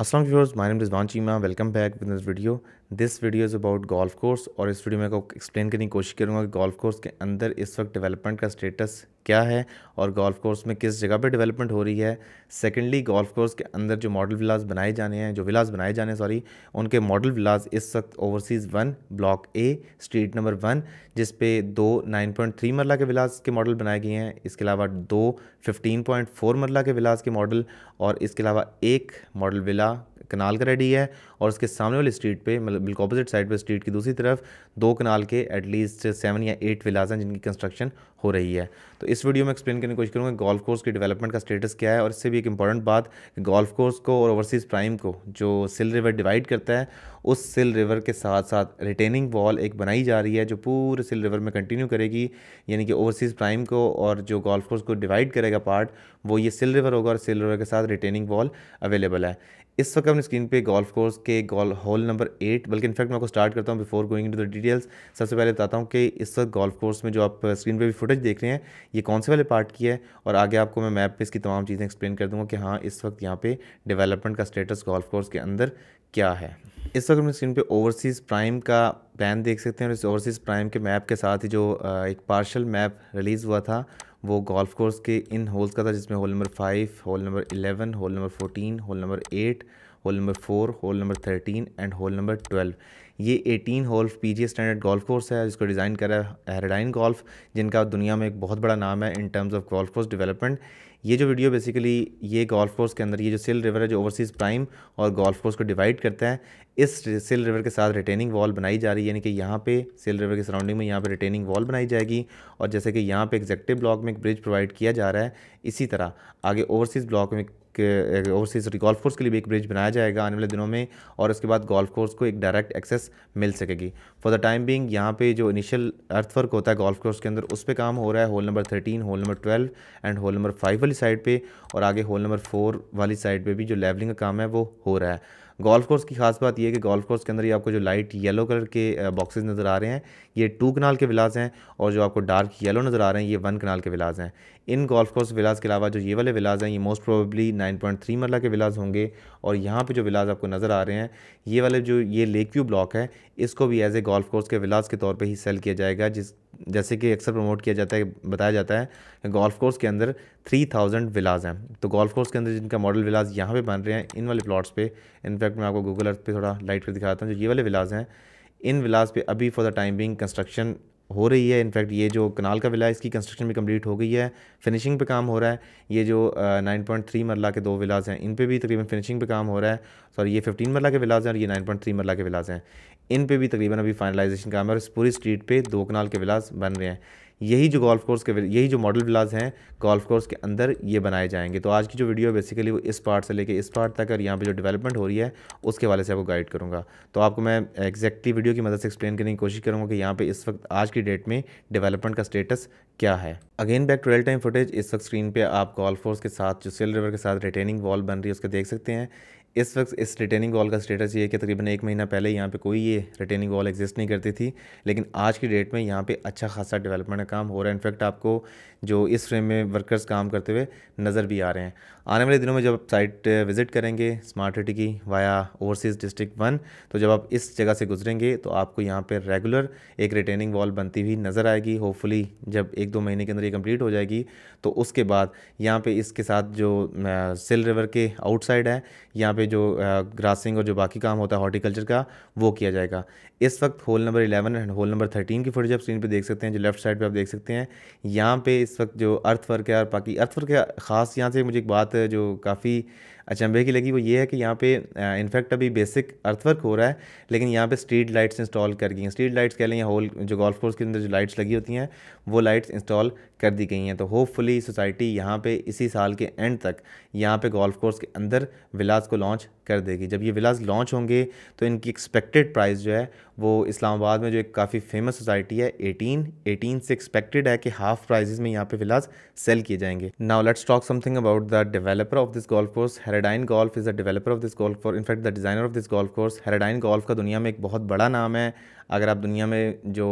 Assalamu viewers, my name is Vanchima. Welcome back with this video. This video is about golf course और इस video में आपको explain करने की कोशिश करूँगा कि गोल्फ कोर्स के अंदर इस वक्त डेवलपमेंट का स्टेटस क्या है और गोल्फ कोर्स में किस जगह पे डेवलपमेंट हो रही है सेकेंडली गोल्फ कोर्स के अंदर जो मॉडल विलास बनाए जाने हैं जो विलास बनाए जाने हैं सॉरी उनके मॉडल विलास इस वक्त overseas one block A street number one जिस दो नाइन पॉइंट थ्री मरला के विलास के मॉडल बनाए गए हैं इसके अलावा दो फिफ्टीन पॉइंट फोर मरला के विलास के मॉडल और इसके अलावा एक मॉडल विला कनाल का रेडी है और उसके सामने वाली स्ट्रीट पे मतलब बिल्कुल अपोजिट साइड पे स्ट्रीट की दूसरी तरफ दो कनाल के एटलीस्ट सेवन या एट विलाज हैं जिनकी कंस्ट्रक्शन हो रही है तो इस वीडियो में एक्सप्लेन करने की कोशिश करूँगा गोल्फ कोर्स की डेवलपमेंट का स्टेटस क्या है और इससे भी एक इंपॉर्टेंट बात गोल्फ कोर्स को और ओवरसीज़ प्राइम को जो सिल रिवर डिवाइड करता है उस सिल रिवर के साथ साथ रिटेनिंग वॉल एक बनाई जा रही है जो पूरे सिल रिवर में कंटिन्यू करेगी यानी कि ओवरसीज़ प्राइम को और जो गोल्फ कोर्स को डिवाइड करेगा पार्ट वो ये सिल रिवर होगा और सिल रिवर के साथ रिटेनिंग वॉल अवेलेबल है इस वक्त अपने स्क्रीन पे गोल्फ कोर्स के गोल होल नंबर एट बल्कि इनफैक्ट मैं आपको स्टार्ट करता हूँ before going to the details सबसे पहले बताता हूँ कि इस वक्त गोल्फ कोर्स में जो आप स्क्रीन पे भी फुटेज देख रहे हैं ये कौन से वाले पार्ट की है और आगे आपको मैं मैप पे इसकी तमाम चीज़ें एक्सप्लेन कर दूँगा कि हाँ इस वक्त यहाँ पर डेवलपमेंट का स्टेटस गोल्फ कोर्स के अंदर क्या है इस वक्त अपने स्क्रीन पर ओवरसीज़ प्राइम का प्लान देख सकते हैं और इस ओवरसीज़ प्राइम के मैप के साथ ही जो एक पार्शल मैप रिलीज़ हुआ था वो गोल्फ कोर्स के इन होल्स का था जिसमें hole number five hole number eleven hole number fourteen hole number eight hole number four hole number thirteen and hole number twelve ये eighteen hole P G standard golf course है जिसको design करा है हेराडाइन golf जिनका दुनिया में एक बहुत बड़ा नाम है in terms of golf course development ये जो वीडियो बेसिकली ये गोल्फ कोर्स के अंदर ये जो सिल रिवर है जो ओवरसीज़ प्राइम और गोल्फ कोर्स को डिवाइड करता है इस सिल रिवर के साथ रिटेनिंग वॉल बनाई जा रही है यानी कि यहाँ पे सिल रिवर के सराउंडिंग में यहाँ पे रिटेनिंग वॉल बनाई जाएगी और जैसे कि यहाँ पे एग्जेक्टिव ब्लॉक में एक ब्रिज प्रोवाइड किया जा रहा है इसी तरह आगे ओवरसीज़ ब्लॉक में ओवरसीज गोल्फ कोर्स के लिए भी एक ब्रिज बनाया जाएगा आने वाले दिनों में और उसके बाद गोल्फ कोर्स को एक डायरेक्ट एक्सेस मिल सकेगी फॉर द टाइम बिंग यहाँ पे जो इनिशियल अर्थवर्क होता है गोल्फ कोर्स के अंदर उस पर काम हो रहा है hole number thirteen hole number twelve and hole number five वाली साइड पर और आगे होल नंबर फोर वाली साइड पर भी जो लेवलिंग का काम है वो हो रहा है गोल्फ कोर्स की खास बात यह है कि गोल्फ कोर्स के अंदर ही आपको जो लाइट येलो कलर के बॉक्सेस नज़र आ रहे हैं ये टू कनाल के विलास हैं और जो आपको डार्क येलो नज़र आ रहे हैं ये वन कनाल के विलास हैं इन गोल्फ कोर्स विलास के अलावा जो ये वाले विलास हैं ये most probably nine point three marla के विलास होंगे और यहाँ पर जो विलास आपको नज़र आ रहे हैं ये वाले जो ये लेक व्यू ब्लॉक है इसको भी एज ए गोल्फ कोर्स के विलास के तौर पर ही सेल किया जाएगा जिस जैसे कि अक्सर प्रमोट किया जाता है बताया जाता है गोल्फ कोर्स के अंदर थ्री थाउजेंड विलाज हैं तो गोल्फ कोर्स के अंदर जिनका मॉडल विलाज यहाँ पे बन रहे हैं इन वाले प्लॉट्स पे इनफैक्ट मैं आपको गूगल अर्थ पे थोड़ा लाइट कर दिखाता हूँ जो ये वाले विलाज हैं इन विलाज पे अभी for the time being construction हो रही है इनफैक्ट ये जो कनाल का विला इसकी कंस्ट्रक्शन भी कंप्लीट हो गई है फिनिशिंग पे काम हो रहा है ये जो नाइन पॉइंट थ्री मरला के दो विलाज हैं इन पे भी तकरीबन फिनिशिंग पे काम हो रहा है सॉरी ये फिफ्टीन मरला के विलाज हैं और ये नाइन पॉइंट थ्री मरला के विलाज हैं इन पे भी तकरीबन अभी फाइनलाइजेशन काम है और इस पूरी स्ट्रीट पे दो कनाल के विलास बन रहे हैं यही जो गोल्फ कोर्स के यही जो मॉडल विलाज हैं गोल्फ कोर्स के अंदर ये बनाए जाएंगे तो आज की जो वीडियो बेसिकली वो इस पार्ट से लेके इस पार्ट तक और यहाँ पे जो डेवलपमेंट हो रही है उसके वाले से आपको गाइड करूँगा तो आपको मैं एक्जैक्टली वीडियो की मदद से एक्सप्लेन करने की कोशिश करूँगा कि यहाँ पर इस वक्त आज की डेट में डेवलपमेंट का स्टेटस क्या है again back to real time footage इस वक्त स्क्रीन पर आप गोल्फ कोर्स के साथ जो सिल रिवर के साथ रिटेनिंग वॉल बन रही है उसको देख सकते हैं इस वक्त इस रिटेनिंग वॉल का स्टेटस ये है कि तकरीबन एक महीना पहले यहाँ पे कोई ये रिटेनिंग वॉल एग्जिस्ट नहीं करती थी लेकिन आज की डेट में यहाँ पे अच्छा खासा डेवलपमेंट का काम हो रहा है इनफैक्ट आपको जो इस फ्रेम में वर्कर्स काम करते हुए नज़र भी आ रहे हैं आने वाले दिनों में जब आप साइट विज़िट uh, करेंगे स्मार्ट सिटी की वाया ओवरसीज़ डिस्ट्रिक्ट वन तो जब आप इस जगह से गुजरेंगे तो आपको यहाँ पर रेगुलर एक रिटेनिंग वॉल बनती हुई नज़र आएगी होपफुली जब एक दो महीने के अंदर ये कम्प्लीट हो जाएगी तो उसके बाद यहाँ पर इसके साथ जो सिल uh, रिवर के आउटसाइड है यहाँ पे जो ग्रासिंग और जो बाकी काम होता है हॉर्टिकल्चर का वो किया जाएगा इस वक्त hole number eleven and hole number thirteen की फुटेज आप स्क्रीन पे देख सकते हैं जो लेफ्ट साइड पे आप देख सकते हैं यहाँ पे इस वक्त जो अर्थवर्क है और बाकी अर्थवर्क ख़ास यहाँ से मुझे एक बात जो काफ़ी अचंभे की लगी वो ये है कि यहाँ पे इनफैक्ट अभी बेसिक अर्थवर्क हो रहा है लेकिन यहाँ पे स्ट्रीट लाइट्स इंस्टॉल कर गई हैं स्ट्रीट लाइट्स कह लें या होल जो गोल्फ कोर्स के अंदर जो लाइट्स लगी होती हैं वो लाइट्स इंस्टॉल कर दी गई हैं तो होपफुली सोसाइटी यहाँ पर इसी साल के एंड तक यहाँ पर गोल्फ कोर्स के अंदर विलास को लॉन्च कर देगी जब ये विलास लॉन्च होंगे तो इनकी एक्सपेक्टेड प्राइस जो है वो इस्लामाबाद में जो एक काफ़ी फेमस सोसाइटी है एटीन एटीन से एक्सपेक्टेड है कि हाफ प्राइजेज में यहाँ पे फिलहाल सेल किए जाएंगे now let's talk something about the developer of this golf course Harradine golf is the developer of this golf course in fact the designer of this golf course Harradine golf का दुनिया में एक बहुत बड़ा नाम है अगर आप दुनिया में जो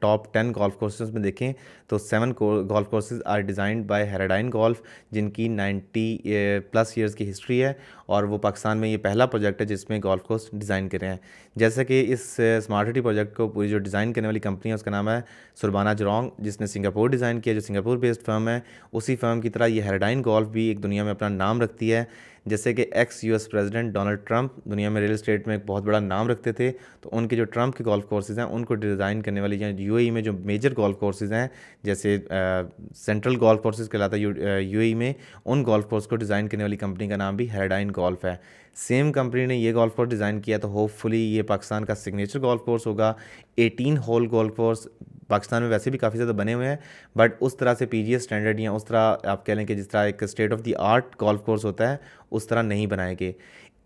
टॉप टेन गोल्फ कोर्सेज में देखें तो seven golf courses are designed by Harradine golf जिनकी नाइन्टी प्लस ईयर्स की हिस्ट्री है और वो पाकिस्तान में ये पहला प्रोजेक्ट है जिसमें गोल्फ कोर्स डिज़ाइन करे हैं जैसे कि इस स्मार्ट सिटी प्रोजेक्ट को पूरी जो डिज़ाइन करने वाली कंपनी है उसका नाम है सुरबाना जरोंग जिसने सिंगापुर डिज़ाइन किया जो सिंगापुर बेस्ड फर्म है उसी फर्म की तरह ये हेराडाइन गोल्फ भी एक दुनिया में अपना नाम रखती है जैसे कि ex US president Donald Trump दुनिया में रियल स्टेट में एक बहुत बड़ा नाम रखते थे तो उनके जो ट्रंप के गोल्फ कोर्सेज़ हैं उनको डिज़ाइन करने वाली या यू e में जो मेजर गोल्फ कोर्सेज़ हैं जैसे सेंट्रल गोल्फ कोर्सेज़ कहलाता है यू e में उन गोल्फ कोर्स को डिज़ाइन करने वाली कंपनी का नाम भी हेराडाइन गोल्फ है सेम कंपनी ने ये गोल्फ कोर्स डिज़ाइन किया तो होपफुली ये पाकिस्तान का सिग्नेचर गोल्फ कोर्स होगा eighteen hole golf course Pakistan में वैसे भी काफ़ी ज़्यादा बने हुए हैं बट उस तरह से पी स्टैंडर्ड या उस तरह आप कह लें कि जिस तरह एक state of the art golf course होता है उस तरह नहीं बनाए गए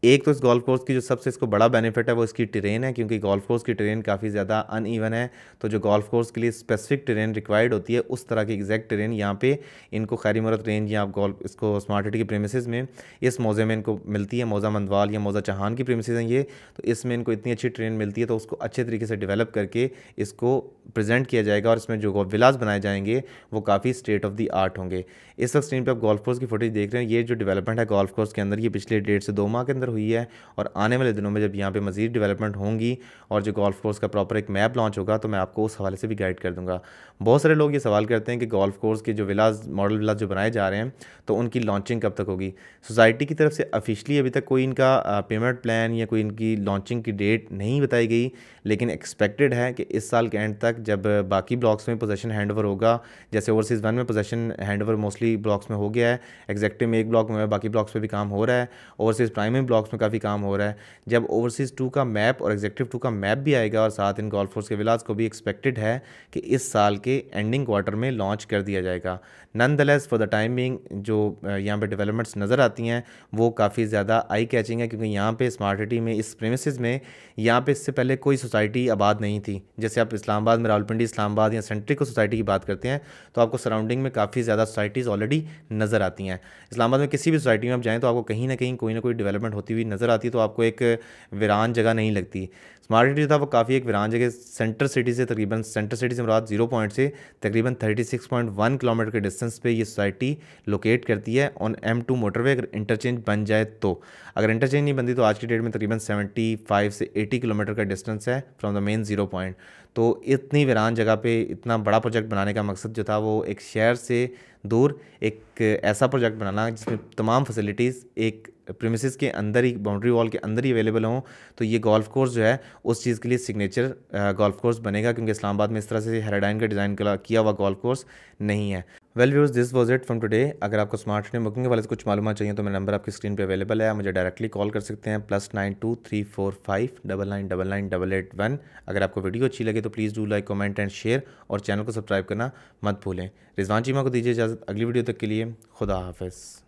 एक तो इस गोल्फ कोर्स की जो सबसे इसको बड़ा बेनिफिट है वो इसकी ट्रेन है क्योंकि गोल्फ कोर्स की ट्रेन काफ़ी ज़्यादा ईवन है तो जो गोल्फ कोर्स के लिए स्पेसिफिक ट्रेन रिक्वायर्ड होती है उस तरह की एग्जैक्ट ट्रेन यहाँ पे इनको खैरी मरत रेंज या गोल्फ इसको स्मार्ट सिटी के प्रेमिसज में इस मौजे में इनको मिलती है मौजा मंदवाल या मौजा चहान की प्रेमिसज हैं ये तो इसमें इनको इतनी अच्छी ट्रेन मिलती है तो उसको अच्छे तरीके से डिवेलप करके इसको प्रजेंट किया जाएगा और इसमें जो विलास बनाए जाएंगे वो काफ़ी स्टेट ऑफ द आर्ट होंगे इस वक्त स्क्रीन पर आप गोल्फ कोर्स की फोटेज देख रहे हैं ये जो डिवेलपमेंट है गोल्फ कोर्स के अंदर ये पिछले डेढ़ से दो माह के अंदर हुई है और आने वाले दिनों में जब यहाँ पे मज़ीद डेवलपमेंट होंगी और जो गोल्फ़ कोर्स का प्रॉपर एक मैप लॉन्च होगा तो मैं आपको उस हवाले से भी गाइड कर दूँगा बहुत सारे लोग ये सवाल करते हैं कि गोल्फ़ कोर्स के जो विलाज मॉडल विलाज जो बनाए जा रहे हैं तो उनकी लॉन्चिंग कब तक होगी सोसाइटी की तरफ से अफिशली अभी तक कोई इनका पेमेंट प्लान या कोई इनकी लॉन्चिंग की डेट नहीं बताई गई लेकिन एक्सपेक्टेड है कि इस साल के एंड तक जब बाकी ब्लॉक्स में पोजेशन हैंड होगा जैसे ओवरसीज़ वन में पोजेशन हैंड मोस्टली ब्लॉक्स में हो गया है एग्जैक्टिव में एक ब्लॉक में बाकी ब्लॉक्स पर भी काम हो रहा है ओवरसीज़ प्राइमरी ब्लॉक बॉक्स में काफ़ी काम हो रहा है जब ओवरसीज़ टू का मैप और एग्जेक्टिव टू का मैप भी आएगा और साथ इन गोल्फ फोर्स के विलास को भी एक्सपेक्टेड है कि इस साल के एंडिंग क्वार्टर में लॉन्च कर दिया जाएगा nonetheless for the timing जो यहाँ पर डेवलपमेंट्स नज़र आती हैं वो काफ़ी ज़्यादा आई कैचिंग है क्योंकि यहाँ पर स्मार्ट सिटी में इस प्रेमिस में यहाँ पर इससे पहले कोई सोसाइटी आबाद नहीं थी जैसे आप इस्लामाबाद में रावलपिंडी इस्लामाबाद या सेंट्रिक सोसाइटी की बात करते हैं तो आपको सराउंडिंग में काफ़ी ज़्यादा सोसाइटीज़ ऑलरेडी नज़र आती हैं इस्लामाबाद में किसी भी सोसाइटी में आप जाएँ तो आपको कहीं ना कहीं कोई ना कोई डेवलपमेंट होती होती हुई नज़र आती है तो आपको एक वीरान जगह नहीं लगती स्मार्ट सिटी जो था वो काफ़ी एक वीरान जगह सेंटर सिटी से तकरीबन सेंटर सिटी से मुराद जीरो पॉइंट से तकरीबन thirty six point one kilometre के डिस्टेंस पे ये सोसाइटी लोकेट करती है ऑन एम टू मोटरवे अगर इंटरचेंज बन जाए तो अगर इंटरचेंज नहीं बनती तो आज की डेट में तकरीबन सेवेंटी फाइव से एटी किलोमीटर का डिस्टेंस है from the main zero point तो इतनी वीरान जगह पे इतना बड़ा प्रोजेक्ट बनाने का मकसद जो था वो एक शहर से दूर एक ऐसा प्रोजेक्ट बनाना जिसमें तमाम फैसिलिटीज़ एक प्रेमिसेस के अंदर ही बाउंड्री वॉल के अंदर ही अवेलेबल हों तो ये गोल्फ कोर्स जो है उस चीज़ के लिए सिग्नेचर गोल्फ कोर्स बनेगा क्योंकि इस्लामाबाद में इस तरह से हेराडाइन का डिज़ाइन किया हुआ गोल्फ कोर्स नहीं है well viewers this was it from today अगर आपको स्मार्ट ट्रेन बुकिंग वाले से कुछ मालूम चाहिए तो मेरा नंबर आपकी स्क्रीन पे अवेलेबल है मुझे डायरेक्टली कॉल कर सकते हैं plus nine two three four five double nine double nine double eight one अगर आपको वीडियो अच्छी लगे तो please do like comment and share और चैनल को सब्सक्राइब करना मत भूलें रिजवान चीमा को दीजिए इजाज़त अगली वीडियो तक के लिए खुदा हाफिज़